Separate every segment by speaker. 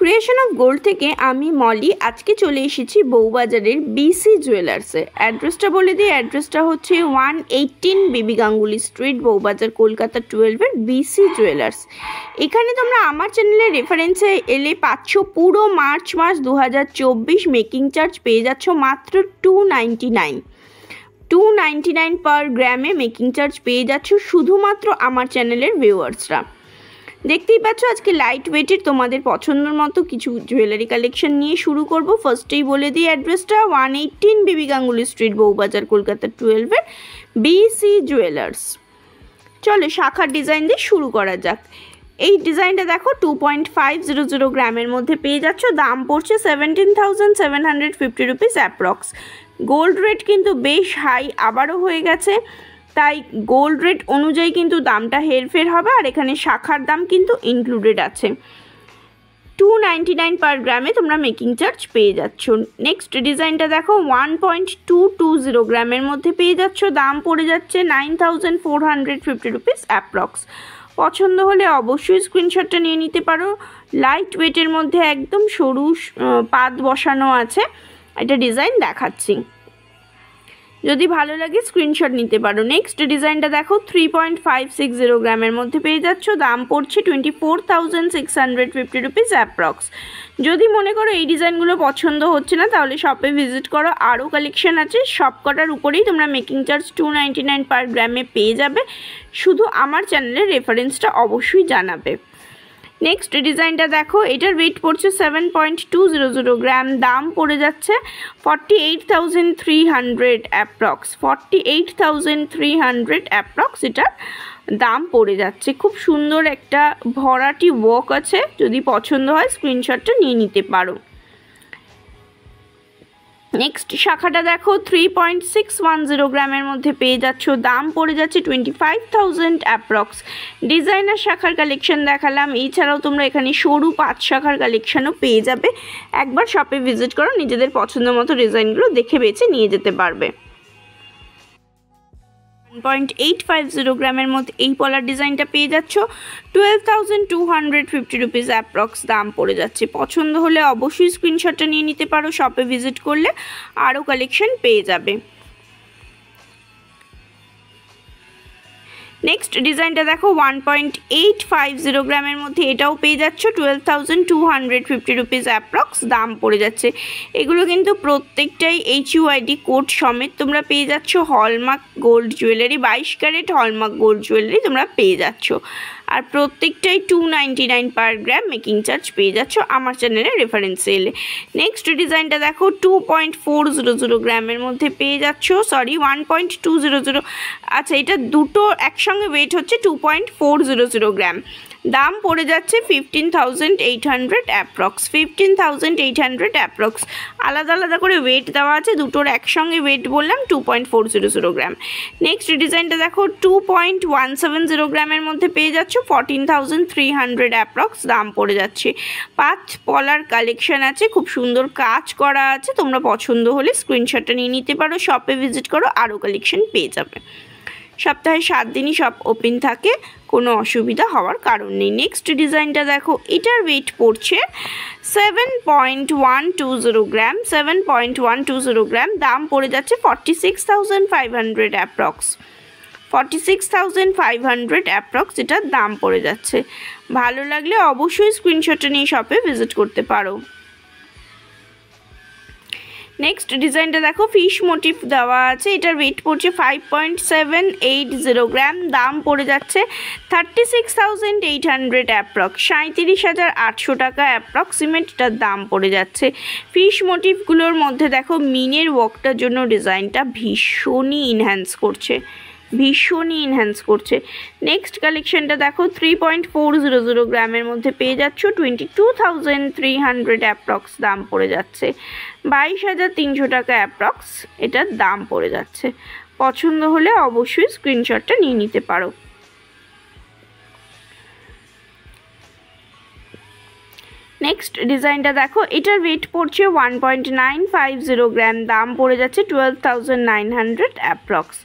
Speaker 1: creation of gold থেকে আমি মলি আজকে চলে এসেছি বউবাজারের বিসি জুয়েলার্সে অ্যাড্রেসটা বলে দিই অ্যাড্রেসটা হচ্ছে ওয়ান এইটিন বিবি গাঙ্গুলি স্ট্রিট বউবাজার কলকাতা টুয়েলভের বিসি জুয়েলার্স এখানে তোমরা আমার চ্যানেলের রেফারেন্সে এলে পাচ্ছ পুরো মার্চ মাস দু মেকিং চার্জ পেয়ে যাচ্ছ মাত্র two nine two ninety nine per গ্রামে মেকিং চার্জ পেয়ে যাচ্ছ শুধুমাত্র আমার চ্যানেলের ভিউয়ার্সরা দেখতেই পাচ্ছ আজকে লাইট ওয়েটের তোমাদের পছন্দের মতো কিছু জুয়েলারি কালেকশন নিয়ে শুরু করবো ফার্স্টেই বলে দিই অ্যাড্রেসটা ওয়ান এইটিন বিবি গাঙ্গুলি স্ট্রিট বউবাজার কলকাতা টুয়েলভের বিসি জুয়েলার্স চলো শাখার ডিজাইন দিয়ে শুরু করা যাক এই ডিজাইনটা দেখো two point five zero zero গ্রামের মধ্যে পেয়ে যাচ্ছ দাম পড়ছে seventeen thousand seven hundred fifty rupees approx gold rate কিন্তু বেশ হাই আবারও হয়ে গেছে তাই গোল্ড রেট অনুযায়ী কিন্তু দামটা হেরফের হবে আর এখানে শাখার দাম কিন্তু ইনক্লুডেড আছে টু নাইনটি নাইন পার গ্রামে তোমরা মেকিং চার্জ পেয়ে যাচ্ছ নেক্সট ডিজাইনটা দেখো one point two two zero গ্রামের মধ্যে পেয়ে যাচ্ছ দাম পড়ে যাচ্ছে nine thousand four hundred fifty rupees approx পছন্দ হলে অবশ্যই স্ক্রিনশটটা নিয়ে নিতে পারো লাইট ওয়েটের মধ্যে একদম সরু পাত বসানো আছে এটা ডিজাইন দেখাচ্ছি যদি ভালো লাগে স্ক্রিনশট নিতে পারো নেক্সট ডিজাইনটা দেখো three point five six zero গ্রামের মধ্যে পেয়ে যাচ্ছ দাম পড়ছে twenty four thousand six hundred fifty rupees approx যদি মনে করো এই ডিজাইনগুলো পছন্দ হচ্ছে না তাহলে শপে ভিজিট করো আরও কালেকশান আছে সবকটার উপরেই তোমরা making charge two ninety nine per গ্রামে পেয়ে যাবে শুধু আমার চ্যানেলের রেফারেন্সটা অবশ্যই জানাবে নেক্সট ডিজাইনটা দেখো এটার ওয়েট পড়ছে seven point two zero zero gram দাম পড়ে যাচ্ছে forty eight thousand three hundred approx forty eight thousand three hundred approx এটার দাম পড়ে যাচ্ছে খুব সুন্দর একটা ভরাটি ওয়ার্ক আছে যদি পছন্দ হয় স্ক্রিনশটটা নিয়ে নিতে পারো নেক্সট শাখাটা দেখো three point six one zero গ্রামের মধ্যে পেয়ে যাচ্ছ দাম পড়ে যাচ্ছে twenty five thousand approx designer শাখার কালেকশন দেখালাম এছাড়াও তোমরা এখানে সরু পাঁচ শাখার কালেকশানও পেয়ে যাবে একবার শপে ভিজিট করো নিজেদের পছন্দ মতো ডিজাইনগুলো দেখে বেছে নিয়ে যেতে পারবে পয়েন্ট এইট ফাইভ জিরো গ্রামের মধ্যে এই পলার ডিজাইনটা পেয়ে যাচ্ছ twelve thousand two hundred fifty rupees approx দাম পড়ে যাচ্ছে পছন্দ হলে অবশ্যই স্ক্রিনশটটা নিয়ে নিতে পারো শপে ভিজিট করলে আরও কালেকশন পেয়ে যাবে নেক্সট ডিজাইনটা দেখো one point eight five zero গ্রামের মধ্যে এটাও পেয়ে যাচ্ছ twelve thousand two hundred fifty rupees approx দাম পড়ে যাচ্ছে এগুলো কিন্তু প্রত্যেকটাই এইচ ইউআইডি কোড সমেত তোমরা পেয়ে যাচ্ছ হলমার্ক গোল্ড জুয়েলারি বাইশ ক্যারেট হলমার্ক গোল্ড জুয়েলারি তোমরা পেয়ে যাচ্ছ আর প্রত্যেকটাই two nine per gram making charge পেয়ে যাচ্ছ আমার চ্যানেলে রেফারেন্স এলে নেক্সট ডিজাইনটা দেখো two point four zero zero গ্রামের মধ্যে পেয়ে যাচ্ছ sorry one point two zero zero আচ্ছা এটা দুটো একসঙ্গে ওয়েট হচ্ছে two point four zero zero gram দাম পড়ে যাচ্ছে fifteen thousand eight hundred approx fifteen thousand eight hundred approx আলাদা আলাদা করে ওয়েট দেওয়া আছে দুটোর একসঙ্গে ওয়েট বললাম two point four zero zero gram next ডিজাইনটা দেখো two point one seven zero গ্রামের মধ্যে পেয়ে যাচ্ছ fourteen thousand three hundred approx দাম পড়ে যাচ্ছে পাঁচ পলার কালেকশান আছে খুব সুন্দর কাজ করা আছে তোমরা পছন্দ হলে স্ক্রিনশটটা নিয়ে নিতে পারো শপে ভিজিট করো আরও কালেকশন পেয়ে যাবে সপ্তাহে সাত দিনই শপ ওপেন থাকে কোনো অসুবিধা হওয়ার কারণ নেই নেক্সট ডিজাইনটা দেখো এটার ওয়েট পড়ছে seven point one two zero gram seven point one two zero gram দাম পড়ে যাচ্ছে forty six thousand five hundred approx forty six thousand five hundred approx এটার দাম পড়ে যাচ্ছে ভালো লাগলে অবশ্যই স্ক্রিনশটে নিয়ে শপে ভিজিট করতে পারো নেক্সট ডিজাইনটা দেখো ফিশ মোটিভ দেওয়া আছে এটার ওয়েট পড়ছে five point seven eight zero gram দাম পড়ে যাচ্ছে thirty six thousand eight hundred approx সাঁত্রিশ হাজার আটশো টাকা অ্যাপ্রক্সিমেট এটার দাম পড়ে যাচ্ছে ফিশ মোটিভগুলোর মধ্যে দেখো মিনের ওয়ার্কটার জন্য ডিজাইনটা ভীষণই ইনহ্যান্স করছে ভীষণই এনহ্যান্স করছে নেক্সট কালেকশনটা দেখো three point four zero zero গ্রামের মধ্যে পেয়ে যাচ্ছ twenty two thousand three hundred approx দাম পড়ে যাচ্ছে বাইশ হাজার তিনশো টাকা অ্যাপ্রক্স এটার দাম পড়ে যাচ্ছে পছন্দ হলে অবশ্যই স্ক্রিনশটটা নিয়ে নিতে পারো নেক্সট ডিজাইনটা দেখো এটার ওয়েট পড়ছে one point nine five zero gram দাম পড়ে যাচ্ছে twelve thousand nine hundred approx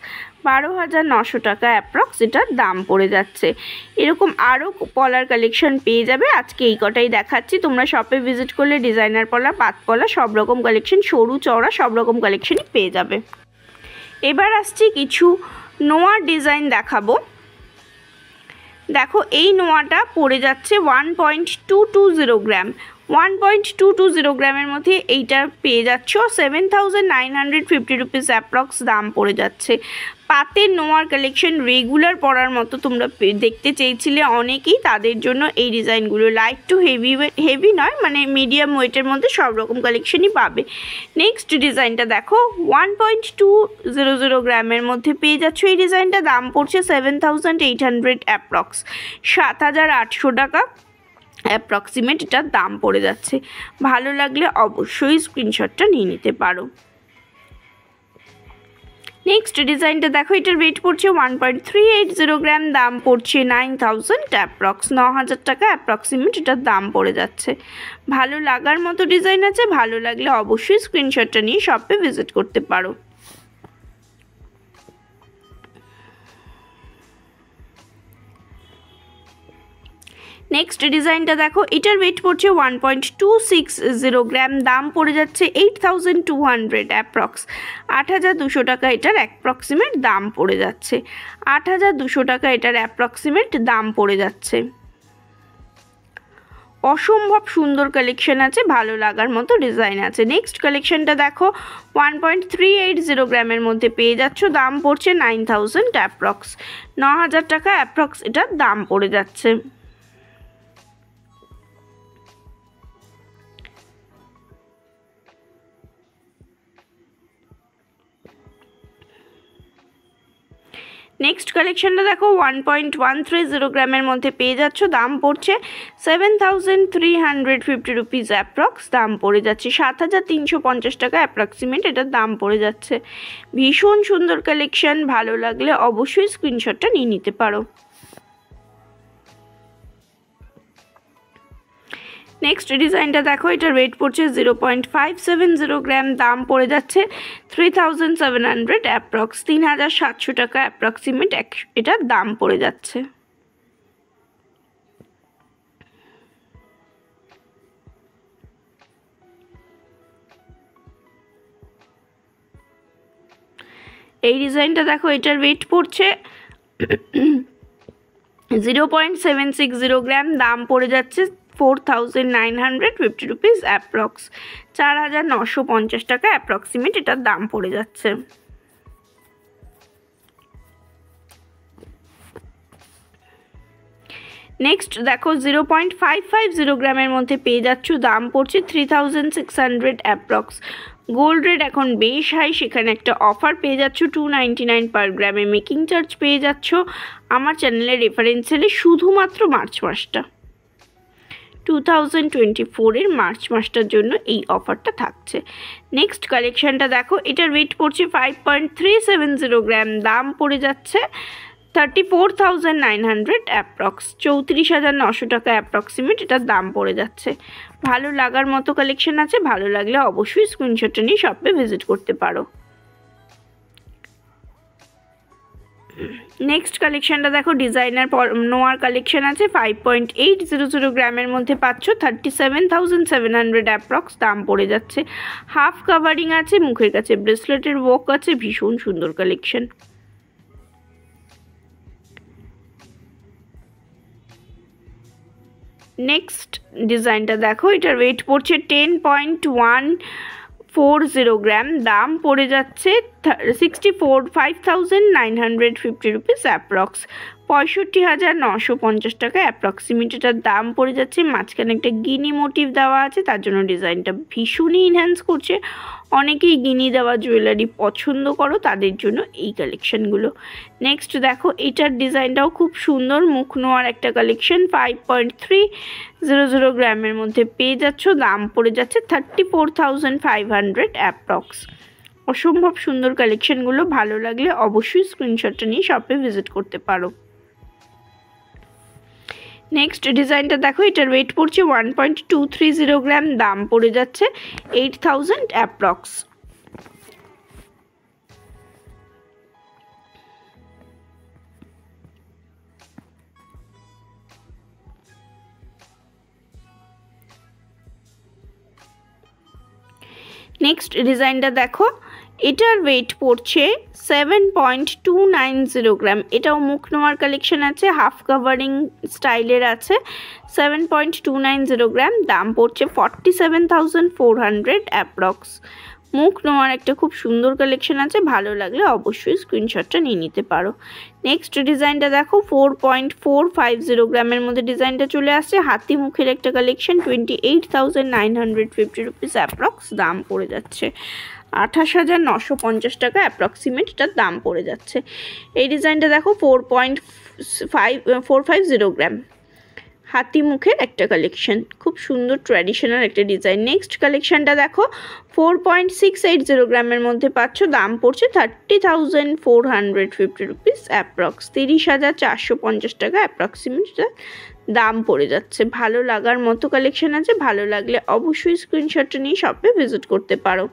Speaker 1: বারো হাজার নশো টাকা অ্যাপ্রক্স এটার দাম পড়ে যাচ্ছে এরকম আরও পলার কালেকশন পেয়ে যাবে আজকে এই কটাই দেখাচ্ছি তোমরা শপে ভিজিট করলে ডিজাইনার পলা পাত পলা সব রকম কালেকশন সরু চওড়া সব রকম কালেকশনই পেয়ে যাবে এবার আসছি কিছু নোয়ার ডিজাইন দেখাবো দেখো এই নোয়াটা পড়ে যাচ্ছে one point two two zero gram one point two two zero গ্রামের মধ্যে এইটা পেয়ে যাচ্ছ seven thousand nine hundred fifty rupees approx দাম পড়ে যাচ্ছে পাতের নোয়ার কালেকশন রেগুলার পরার মতো তোমরা দেখতে চেয়েছিলে অনেকেই তাদের জন্য এই ডিজাইনগুলো লাইট টু হেভি হেভি নয় মানে মিডিয়াম ওয়েটের মধ্যে সব রকম কালেকশনই পাবে নেক্সট ডিজাইনটা দেখো one point two zero zero গ্রামের মধ্যে পেয়ে যাচ্ছ এই ডিজাইনটা দাম পড়ছে seven thousand eight hundred approx সাত হাজার আটশো টাকা অ্যাপ্রক্সিমেট এটার দাম পড়ে যাচ্ছে ভালো লাগলে অবশ্যই স্ক্রিনশটটা নিয়ে নিতে পারো নেক্সট ডিজাইনটা দেখো এটার ওয়েট পড়ছে one point three eight zero gram দাম পড়ছে নাইন থাউজেন্ড অ্যাপ্রক্স ন হাজার টাকা অ্যাপ্রক্সিমেট এটার দাম পড়ে যাচ্ছে ভালো লাগার মতো ডিজাইন আছে ভালো লাগলে অবশ্যই স্ক্রিনশটটা নিয়ে শপে ভিজিট করতে পারো নেক্সট ডিজাইনটা দেখো এটার ওয়েট পড়ছে one point two six zero gram দাম পড়ে যাচ্ছে eight thousand two hundred approx আট হাজার দুশো টাকা এটার অ্যাপ্রক্সিমেট দাম পড়ে যাচ্ছে আট হাজার দুশো টাকা এটার অ্যাপ্রক্সিমেট দাম পড়ে যাচ্ছে অসম্ভব সুন্দর কালেকশন আছে ভালো লাগার মতো ডিজাইন আছে নেক্সট কালেকশনটা দেখো one point three eight zero গ্রামের মধ্যে পেয়ে যাচ্ছ দাম পড়ছে নাইন থাউজেন্ড অ্যাপ্রক্স ন হাজার টাকা অ্যাপ্রক্স এটার দাম পড়ে যাচ্ছে নেক্সট কালেকশানটা দেখো one point one three zero গ্রামের মধ্যে পেয়ে যাচ্ছ দাম পড়ছে seven thousand three hundred fifty rupees approx দাম পড়ে যাচ্ছে সাত হাজার তিনশো পঞ্চাশ টাকা অ্যাপ্রক্সিমেট এটার দাম পড়ে যাচ্ছে ভীষণ সুন্দর কালেকশান ভালো লাগলে অবশ্যই স্ক্রিনশটটা নিয়ে নিতে পারো নেক্সট ডিজাইনটা দেখো এটার রেট পড়ছে zero point five seven zero gram দাম পড়ে যাচ্ছে three thousand seven hundred approx তিন হাজার সাতশো টাকা অ্যাপ্রক্সিমেট এটার দাম পড়ে যাচ্ছে এই ডিজাইনটা দেখো এটার ওয়েট পড়ছে zero point seven six zero gram দাম পড়ে যাচ্ছে four thousand nine hundred fifty rupees approx চার হাজার নশো পঞ্চাশ টাকা অ্যাপ্রক্সিমেট এটার দাম পড়ে যাচ্ছে নেক্সট দেখো zero point five five zero গ্রামের মধ্যে পেয়ে যাচ্ছ দাম পড়ছে three thousand six hundred approx gold rate এখন বেশ হাই সেখানে একটা অফার পেয়ে যাচ্ছ টু নাইনটি নাইন পার গ্রামে মেকিং চার্জ পেয়ে যাচ্ছ আমার চ্যানেলের রেফারেন্স সেলে শুধুমাত্র মার্চ মাসটা টু থাউজেন্ড টোয়েন্টি ফোরের মার্চ মাসটার জন্য এই অফারটা থাকছে নেক্সট কালেকশানটা দেখো এটার ওয়েট পড়ছে five point three seven zero gram দাম পড়ে যাচ্ছে thirty four thousand nine hundred approx চৌত্রিশ হাজার নশো টাকা অ্যাপ্রক্সিমেট এটার দাম পড়ে যাচ্ছে ভালো লাগার মতো কালেকশন আছে ভালো লাগলে অবশ্যই স্ক্রিনশটটা নিয়ে শপে ভিজিট করতে পারো নেক্সট কালেকশানটা দেখো ডিজাইনার নোয়ার কালেকশান আছে five point eight zero zero গ্রামের মধ্যে পাচ্ছ thirty seven thousand seven hundred approx দাম পড়ে যাচ্ছে হাফ কাভারিং আছে মুখের কাছে ব্রেসলেটের ওয়ার্ক আছে ভীষণ সুন্দর কালেকশান নেক্সট ডিজাইনটা দেখো এটার ওয়েট পড়ছে ten point one four zero gram দাম পড়ে যাচ্ছে sixty four five thousand nine hundred fifty rupees approx পঁয়ষট্টি হাজার নশো পঞ্চাশ টাকা অ্যাপ্রক্সিমেট এটার দাম পড়ে যাচ্ছে মাঝখানে একটা গিনি মোটিভ দেওয়া আছে তার জন্য ডিজাইনটা ভীষণই ইনহ্যান্স করছে অনেকেই গিনি দেওয়া জুয়েলারি পছন্দ করো তাদের জন্য এই কালেকশানগুলো নেক্সট দেখো এটার ডিজাইনটাও খুব সুন্দর মুখ নোয়ার একটা collection five point three zero zero গ্রামের মধ্যে পেয়ে যাচ্ছ দাম পড়ে যাচ্ছে thirty four thousand five hundred approx অসম্ভব সুন্দর কালেকশানগুলো ভালো লাগলে অবশ্যই স্ক্রিনশটটা নিয়ে শপে ভিজিট করতে পারো নেক্সট ডিজাইনটা দেখো এটার ওয়েট পড়ছে one point two three zero gram দাম পড়ে যাচ্ছে এইট থাউজেন্ড অ্যাপ্রক্স নেক্সট ডিজাইনটা দেখো এটার ওয়েট পড়ছে seven point two nine zero gram এটাও মুখ নোয়ার কালেকশন আছে হাফ কাভারিং স্টাইলের আছে seven point two nine zero gram দাম পড়ছে forty seven thousand four hundred approx মুখ নোয়ার একটা খুব সুন্দর কালেকশন আছে ভালো লাগলে অবশ্যই স্ক্রিনশটটা নিয়ে নিতে পারো নেক্সট ডিজাইনটা দেখো four point four five zero গ্রামের মধ্যে ডিজাইনটা চলে আসছে হাতি মুখের একটা collection twenty eight thousand nine hundred fifty rupees approx দাম পড়ে যাচ্ছে আঠাশ হাজার নশো পঞ্চাশ টাকা অ্যাপ্রক্সিমেট এটার দাম পড়ে যাচ্ছে এই ডিজাইনটা দেখো four point five four five zero gram হাতি মুখের একটা কালেকশন খুব সুন্দর ট্র্যাডিশনাল একটা ডিজাইন নেক্সট কালেকশনটা দেখো four point six eight zero গ্রামের মধ্যে পাচ্ছ দাম পড়ছে thirty thousand four hundred fifty rupees approx তিরিশ হাজার চারশো পঞ্চাশ টাকা অ্যাপ্রক্সিমেট দাম পড়ে যাচ্ছে ভালো লাগার মতো কালেকশান আছে ভালো লাগলে অবশ্যই স্ক্রিনশটটা নিয়ে শপে ভিজিট করতে পারো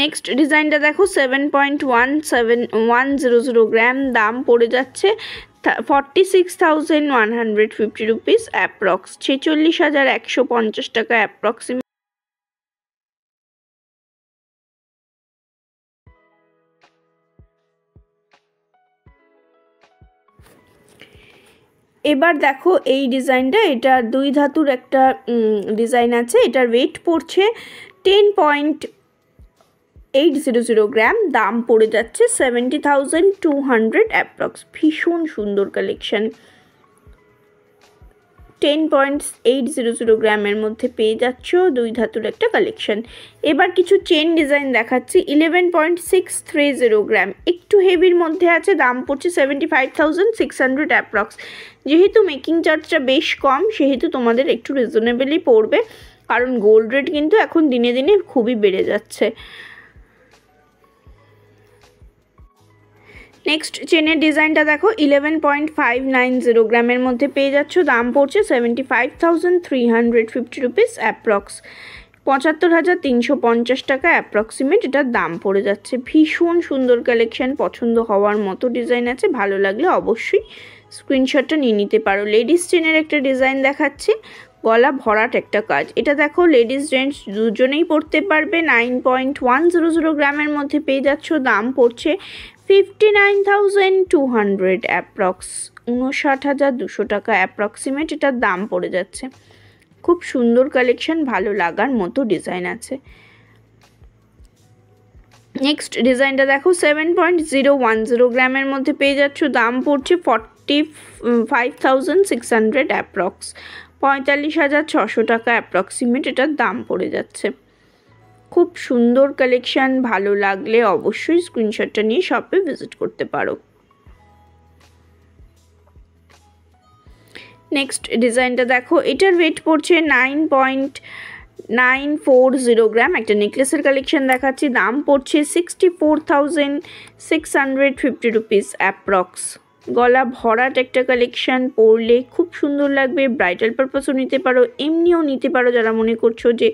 Speaker 1: নেক্সট ডিজাইনটা দেখো seven point one seven one zero zero gram দাম পড়ে যাচ্ছে forty six thousand one hundred fifty rupees approx ছেচল্লিশ হাজার একশো পঞ্চাশ টাকা অ্যাপ্রক্সিমেট এবার দেখো এই ডিজাইনটা এটা দুই ধাতুর একটা ডিজাইন আছে এটার ওয়েট পড়ছে ten point eight zero zero gram দাম পড়ে যাচ্ছে seventy thousand two hundred approx ভীষণ সুন্দর collection ten points eight zero zero গ্রামের মধ্যে পেয়ে যাচ্ছ দুই ধাতুর একটা কালেকশন এবার কিছু চেন ডিজাইন দেখাচ্ছি eleven point six three zero gram একটু হেভির মধ্যে আছে দাম পড়ছে seventy five thousand six hundred approx যেহেতু মেকিং চার্জটা বেশ কম সেহেতু তোমাদের একটু রিজনেবলি পড়বে কারণ গোল্ড রেট কিন্তু এখন দিনে দিনে খুবই বেড়ে যাচ্ছে নেক্সট চেনের ডিজাইনটা দেখো eleven point five nine zero গ্রামের মধ্যে পেয়ে যাচ্ছ দাম পড়ছে seventy five thousand three hundred fifty rupees approx পঁচাত্তর হাজার তিনশো পঞ্চাশ টাকা অ্যাপ্রক্সিমেট এটার দাম পড়ে যাচ্ছে ভীষণ সুন্দর কালেকশান পছন্দ হওয়ার মতো ডিজাইন আছে ভালো লাগলে অবশ্যই স্ক্রিনশটটা নিয়ে নিতে পারো লেডিস চেনের একটা ডিজাইন দেখাচ্ছি গলা ভরাট একটা কাজ এটা দেখো লেডিস জেন্টস দুজনেই পড়তে পারবে nine point one zero zero গ্রামের মধ্যে পেয়ে যাচ্ছ দাম পড়ছে fifty nine thousand two hundred approx উনষাট হাজার দুশো টাকা অ্যাপ্রক্সিমেট এটার দাম পড়ে যাচ্ছে খুব সুন্দর কালেকশন ভালো লাগার মতো ডিজাইন আছে নেক্সট ডিজাইনটা দেখো seven point zero one zero গ্রামের মধ্যে পেয়ে যাচ্ছ দাম পড়ছে forty five thousand six hundred approx পঁয়তাল্লিশ হাজার ছশো টাকা অ্যাপ্রক্সিমেট এটার দাম পড়ে যাচ্ছে খুব সুন্দর কালেকশান ভালো লাগলে অবশ্যই স্ক্রিনশটটা নিয়ে শপে ভিজিট করতে পারো নেক্সট ডিজাইনটা দেখো এটার ওয়েট পড়ছে nine point nine four zero gram একটা নেকলেসের কালেকশন দেখাচ্ছি দাম পড়ছে sixty four thousand six hundred fifty rupees approx গলা ভরাট একটা কালেকশান পরলে খুব সুন্দর লাগবে ব্রাইডাল পারপাসও নিতে পারো এমনিও নিতে পারো যারা মনে করছো যে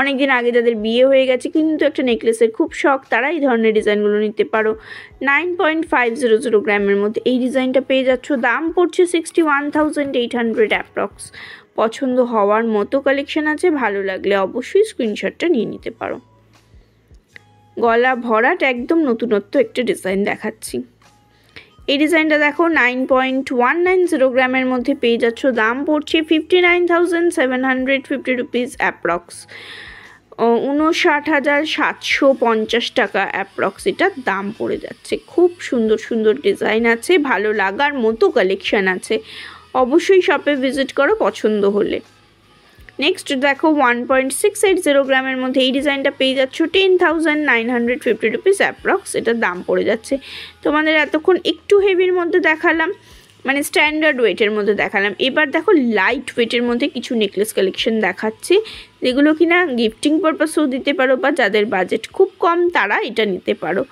Speaker 1: অনেক দিন আগে যাদের বিয়ে হয়ে গেছে কিন্তু একটা নেকলেসের খুব শখ তারা এই ধরনের ডিজাইনগুলো নিতে পারো nine point five zero zero গ্রামের মধ্যে এই ডিজাইনটা পেয়ে যাচ্ছ দাম পড়ছে sixty one thousand eight hundred approx পছন্দ হওয়ার মতো কালেকশান আছে ভালো লাগলে অবশ্যই স্ক্রিনশটটা নিয়ে নিতে পারো গলা ভরাট একদম নতুনত্ব একটা ডিজাইন দেখাচ্ছি এই ডিজাইনটা দেখো nine point one nine zero গ্রামের মধ্যে পেয়ে যাচ্ছ দাম পড়ছে fifty nine thousand seven hundred fifty rupees approx উনষাট হাজার সাতশো পঞ্চাশ টাকা অ্যাপ্রক্স এটার দাম পড়ে যাচ্ছে খুব সুন্দর সুন্দর ডিজাইন আছে ভালো লাগার মতো কালেকশান আছে অবশ্যই শপে ভিজিট করো পছন্দ হলে নেক্সট দেখো one point six eight zero গ্রামের মধ্যে এই ডিজাইনটা পেয়ে যাচ্ছ ten thousand nine hundred fifty rupees approx এটার দাম পড়ে যাচ্ছে তোমাদের এতক্ষণ একটু হেভির মধ্যে দেখালাম মানে স্ট্যান্ডার্ড ওয়েটের মধ্যে দেখালাম এবার দেখো লাইট ওয়েটের মধ্যে কিছু নেকলেস কালেকশন দেখাচ্ছি যেগুলো কি না গিফটিং পারপাসেও দিতে পারো বা যাদের বাজেট খুব কম তারা এটা নিতে পারো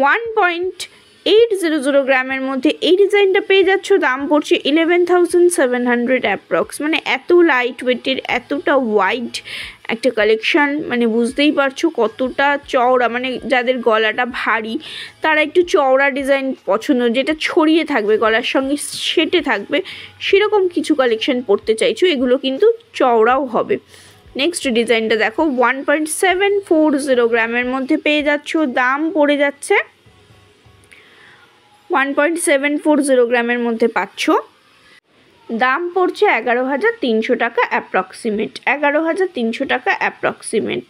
Speaker 1: one point eight zero zero গ্রামের মধ্যে এই ডিজাইনটা পেয়ে যাচ্ছ দাম পড়ছে eleven thousand seven hundred approx মানে এত লাইট ওয়েটের এতটা ওয়াইড একটা কালেকশান মানে বুঝতেই পারছো কতটা চওড়া মানে যাদের গলাটা ভারী তারা একটু চওড়া ডিজাইন পছন্দ যেটা ছড়িয়ে থাকবে গলার সঙ্গে সেটে থাকবে সেরকম কিছু কালেকশান পড়তে চাইছো এগুলো কিন্তু চওড়াও হবে নেক্সট ডিজাইনটা দেখো one point seven four zero গ্রামের মধ্যে পেয়ে যাচ্ছ দাম পড়ে যাচ্ছে ওয়ান পয়েন্ট সেভেন ফোর গ্রামের মধ্যে পাচ্ছ দাম পড়ছে এগারো হাজার তিনশো টাকা অ্যাপ্রক্সিমেট এগারো হাজার তিনশো টাকা অ্যাপ্রক্সিমেট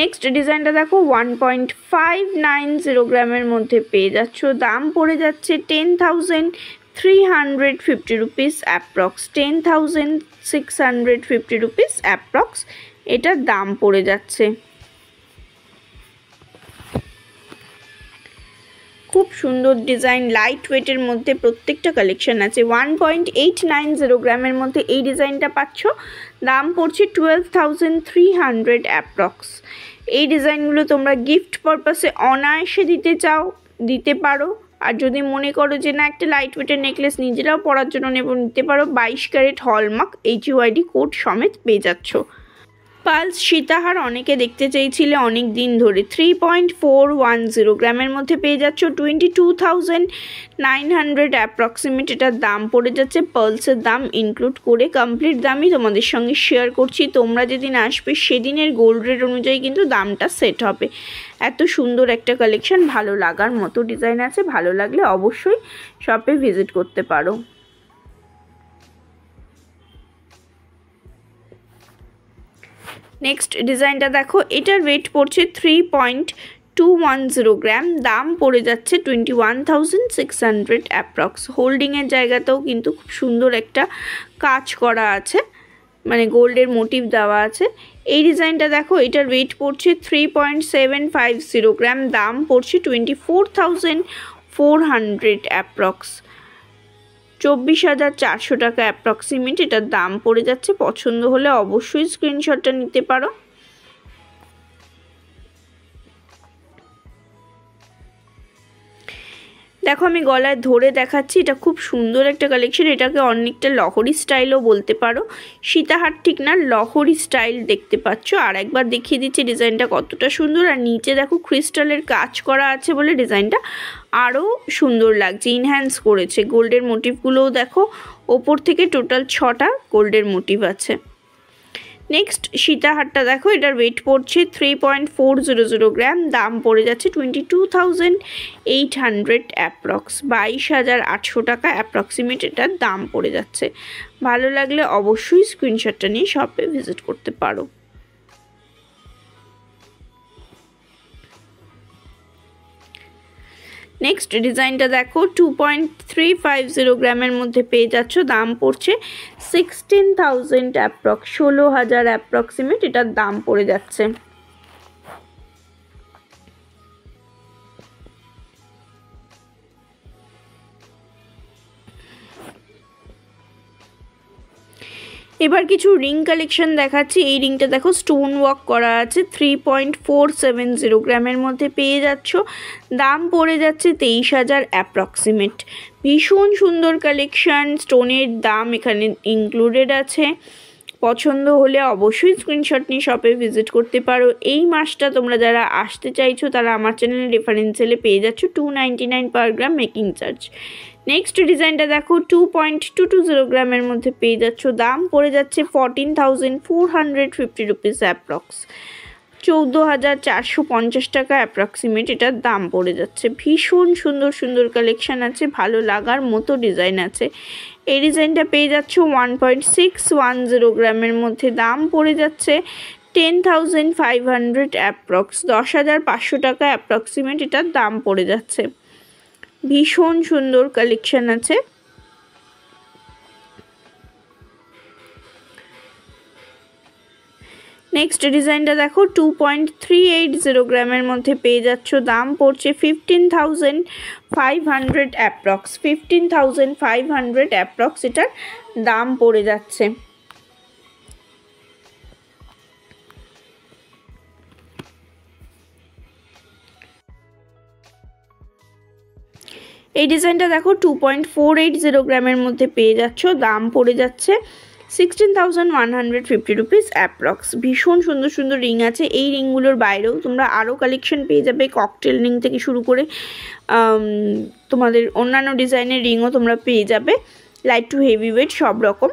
Speaker 1: নেক্সট ডিজাইনটা দেখো one point five nine zero গ্রামের মধ্যে পেয়ে যাচ্ছ দাম পড়ে যাচ্ছে ten thousand three hundred fifty rupees approx ten thousand six hundred fifty rupees approx এটার দাম পড়ে যাচ্ছে খুব সুন্দর ডিজাইন লাইট ওয়েটের মধ্যে প্রত্যেকটা কালেকশন আছে one point eight nine zero গ্রামের মধ্যে এই ডিজাইনটা পাচ্ছ দাম পড়ছে twelve thousand three hundred approx এই ডিজাইনগুলো তোমরা গিফট পারপাসে অনায়াসে দিতে চাও দিতে পারো আর যদি মনে করো যে না একটা লাইট ওয়েটের নেকলেস নিজেরাও পরার জন্য নেব নিতে পারো বাইশ carat hallmark H UID code সমেত পেয়ে যাচ্ছ পালস সীতাহার অনেকে দেখতে চেয়েছিলে অনেক দিন ধরে three point four one zero গ্রামের মধ্যে পেয়ে যাচ্ছ twenty two thousand nine hundred approximate এটার দাম পড়ে যাচ্ছে পালসের দাম ইনক্লুড করে কমপ্লিট দামই তোমাদের সঙ্গে শেয়ার করছি তোমরা যেদিন আসবে সেদিনের গোল্ড রেট অনুযায়ী কিন্তু দামটা সেট হবে এত সুন্দর একটা কালেকশন ভালো লাগার মতো ডিজাইন আছে ভালো লাগলে অবশ্যই শপে ভিজিট করতে পারো নেক্সট ডিজাইনটা দেখো এটার ওয়েট পড়ছে three point two one zero gram দাম পড়ে যাচ্ছে twenty one thousand six hundred approx হোল্ডিংয়ের জায়গাতেও কিন্তু খুব সুন্দর একটা কাজ করা আছে মানে গোল্ডের মোটিভ দেওয়া আছে এই ডিজাইনটা দেখো এটার ওয়েট পড়ছে three point seven five zero gram দাম পড়ছে twenty four thousand four hundred approx চব্বিশ হাজার চারশো টাকা অ্যাপ্রক্সিমেট এটার দাম পড়ে যাচ্ছে পছন্দ হলে অবশ্যই স্ক্রিনশটটা নিতে পারো দেখো আমি গলায় ধরে দেখাচ্ছি এটা খুব সুন্দর একটা কালেকশন এটাকে অনেকটা লহরি স্টাইলও বলতে পারো সীতাহার ঠিক না লহরি স্টাইল দেখতে পাচ্ছ আর একবার দেখিয়ে দিচ্ছি ডিজাইনটা কতটা সুন্দর আর নিচে দেখো ক্রিস্টালের কাজ করা আছে বলে ডিজাইনটা আরও সুন্দর লাগছে ইনহ্যান্স করেছে গোল্ডের মোটিভগুলোও দেখো ওপর থেকে টোটাল ছটা গোল্ডের মোটিভ আছে নেক্সট সীতাহারটা দেখো এটার ওয়েট পড়ছে three point four zero zero gram দাম পড়ে যাচ্ছে twenty two thousand eight hundred approx বাইশ হাজার আটশো টাকা অ্যাপ্রক্সিমেট এটার দাম পড়ে যাচ্ছে ভালো লাগলে অবশ্যই স্ক্রিনশটটা নিয়ে শপে ভিজিট করতে পারো নেক্সট ডিজাইনটা দেখো two point three five zero গ্রামের মধ্যে পেয়ে যাচ্ছ দাম পড়ছে সিক্সটিন থাউজেন্ড অ্যাপ্রক্স ষোলো হাজার অ্যাপ্রক্সিমেট এটার দাম পড়ে যাচ্ছে এবার কিছু রিং কালেকশন দেখাচ্ছি এই রিংটা দেখো স্টোন ওয়াক করা আছে three point four seven zero গ্রামের মধ্যে পেয়ে যাচ্ছ দাম পড়ে যাচ্ছে তেইশ হাজার অ্যাপ্রক্সিমেট ভীষণ সুন্দর কালেকশান স্টোনের দাম এখানে ইনক্লুডেড আছে পছন্দ হলে অবশ্যই স্ক্রিনশট নিয়ে শপে ভিজিট করতে পারো এই মাসটা তোমরা যারা আসতে চাইছো তারা আমার চ্যানেলে রেফারেন্সেলে পেয়ে যাচ্ছ two per gram making charge next ডিজাইনটা দেখো two point two two zero গ্রামের মধ্যে পেয়ে যাচ্ছ দাম পড়ে যাচ্ছে fourteen thousand four hundred fifty rupees approx চৌদ্দো হাজার চারশো পঞ্চাশ টাকা অ্যাপ্রক্সিমেট এটার দাম পড়ে যাচ্ছে ভীষণ সুন্দর সুন্দর কালেকশান আছে ভালো লাগার মতো ডিজাইন আছে এই ডিজাইনটা পেয়ে যাচ্ছ one point six one zero গ্রামের মধ্যে দাম পড়ে যাচ্ছে ten thousand five hundred approx দশ হাজার পাঁচশো টাকা অ্যাপ্রক্সিমেট এটার দাম পড়ে যাচ্ছে ভীষণ সুন্দর কালেকশান আছে নেক্সট ডিজাইনটা দেখো two point three eight zero গ্রামের মধ্যে পেয়ে যাচ্ছ দাম পড়ছে fifteen thousand five hundred approx fifteen thousand five hundred approx এটার দাম পড়ে যাচ্ছে এই ডিজাইনটা দেখো two point four eight zero গ্রামের মধ্যে পেয়ে যাচ্ছ দাম পড়ে যাচ্ছে sixteen thousand one hundred fifty rupees approx ভীষণ সুন্দর সুন্দর রিং আছে এই রিংগুলোর বাইরেও তোমরা আরও কালেকশন পেয়ে যাবে ককটেল রিং থেকে শুরু করে তোমাদের অন্যান্য ডিজাইনের রিংও তোমরা পেয়ে যাবে লাইট টু হেভি ওয়েট সব রকম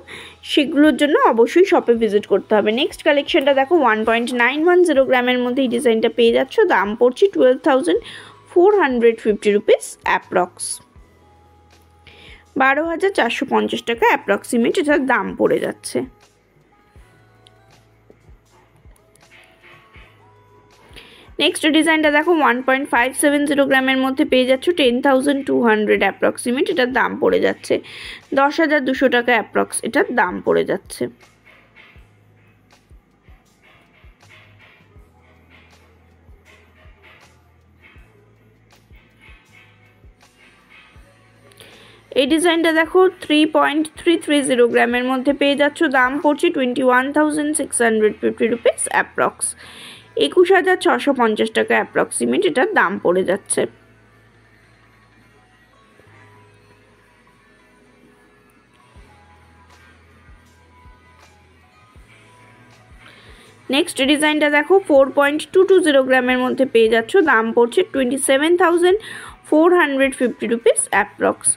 Speaker 1: সেগুলোর জন্য অবশ্যই শপে ভিজিট করতে হবে নেক্সট কালেকশনটা দেখো one point nine one zero গ্রামের মধ্যে এই ডিজাইনটা পেয়ে যাচ্ছ দাম পড়ছে twelve thousand four hundred fifty rupees approx বারো হাজার চারশো পঞ্চাশ টাকা অ্যাপ্রক্সিমেট এটার দাম পড়ে যাচ্ছে নেক্সট ডিজাইনটা দেখো one point five seven zero গ্রামের মধ্যে পেয়ে যাচ্ছ ten thousand two hundred approximate এটার দাম পড়ে যাচ্ছে দশ হাজার দুশো টাকা অ্যাপ্রক্স এটার দাম পড়ে যাচ্ছে এই ডিজাইনটা দেখো three point three three zero গ্রামের মধ্যে পেয়ে যাচ্ছ দাম পড়ছে twenty one thousand six hundred fifty rupees approx একুশ হাজার ছশো পঞ্চাশ টাকা অ্যাপ্রক্সিমেট এটার দাম পড়ে যাচ্ছে নেক্সট ডিজাইনটা দেখো four point two two zero গ্রামের মধ্যে পেয়ে যাচ্ছ দাম পড়ছে twenty seven thousand four hundred fifty rupees approx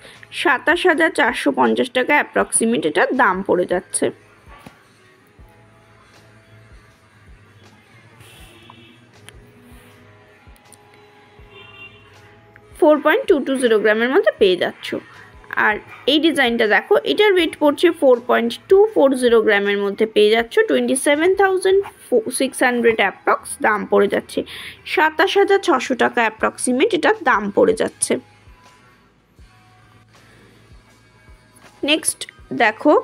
Speaker 1: সাতাশ হাজার চারশো পঞ্চাশ টাকা অ্যাপ্রক্সিমেট এটার দাম পড়ে যাচ্ছে four point two two zero গ্রামের মধ্যে পেয়ে যাচ্ছ আর এই ডিজাইনটা দেখো এটার ওয়েট পড়ছে four point two four zero গ্রামের মধ্যে পেয়ে যাচ্ছ twenty seven thousand six hundred approx দাম পড়ে যাচ্ছে সাতাশ হাজার ছশো টাকা অ্যাপ্রক্সিমেট এটার দাম পড়ে যাচ্ছে নেক্সট দেখো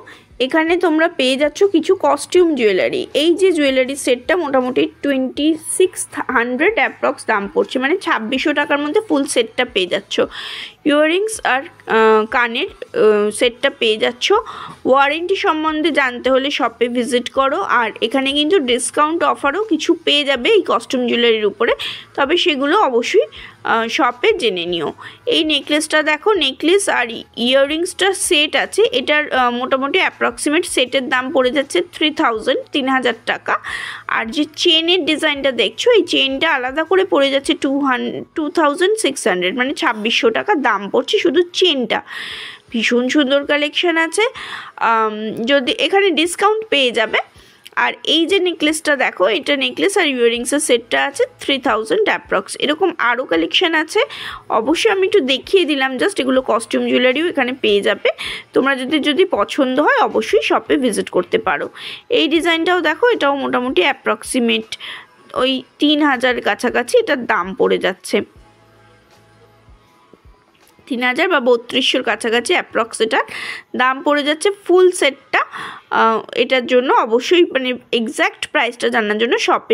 Speaker 1: এখানে তোমরা পেয়ে যাচ্ছ কিছু কস্টিউম জুয়েলারি এই যে জুয়েলারি সেটটা মোটামুটি টোয়েন্টি সিক্স হান্ড্রেড অ্যাপ্রক্স দাম পড়ছে মানে ছাব্বিশশো টাকার মধ্যে ফুল সেটটা পেয়ে যাচ্ছ ইয়ারিংস আর কানের সেটটা পেয়ে যাচ্ছ ওয়ারেন্টি সম্বন্ধে জানতে হলে শপে ভিজিট করো আর এখানে কিন্তু ডিসকাউন্ট অফারও কিছু পেয়ে যাবে এই কস্টিউম জুয়েলারির উপরে তবে সেগুলো অবশ্যই শপে জেনে নিও এই নেকলেসটা দেখো নেকলেস আর ইয়াররিংসটা সেট আছে এটার মোটামুটি অ্যাপ্রক্সিমেট সেটের দাম পড়ে যাচ্ছে থ্রি থাউজেন্ড তিন হাজার টাকা আর যে চেনের ডিজাইনটা দেখছো এই চেনটা আলাদা করে পড়ে যাচ্ছে টু হান টু থাউজেন্ড সিক্স হান্ড্রেড মানে ছাব্বিশশো টাকা দাম পড়ছে শুধু চেনটা ভীষণ সুন্দর কালেকশান আছে যদি এখানে ডিসকাউন্ট পেয়ে যাবে আর এই যে নেকলেসটা দেখো এটা নেকলেস আর ইয়াররিংসের সেটটা আছে থ্রি থাউজেন্ড অ্যাপ্রক্স এরকম আরও কালেকশান আছে অবশ্যই আমি একটু দেখিয়ে দিলাম জাস্ট এগুলো কস্টিউম জুয়েলারিও এখানে পেয়ে যাবে তোমরা যদি যদি পছন্দ হয় অবশ্যই শপে ভিজিট করতে পারো এই ডিজাইনটাও দেখো এটাও মোটামুটি অ্যাপ্রক্সিমেট ওই তিন হাজার কাছাকাছি এটার দাম পড়ে যাচ্ছে তিন হাজার বা বত্রিশশোর কাছাকাছি অ্যাপ্রক্স এটার দাম পড়ে যাচ্ছে ফুল সেটটা এটার জন্য অবশ্যই মানে এক্স্যাক্ট প্রাইসটা জানার জন্য শপে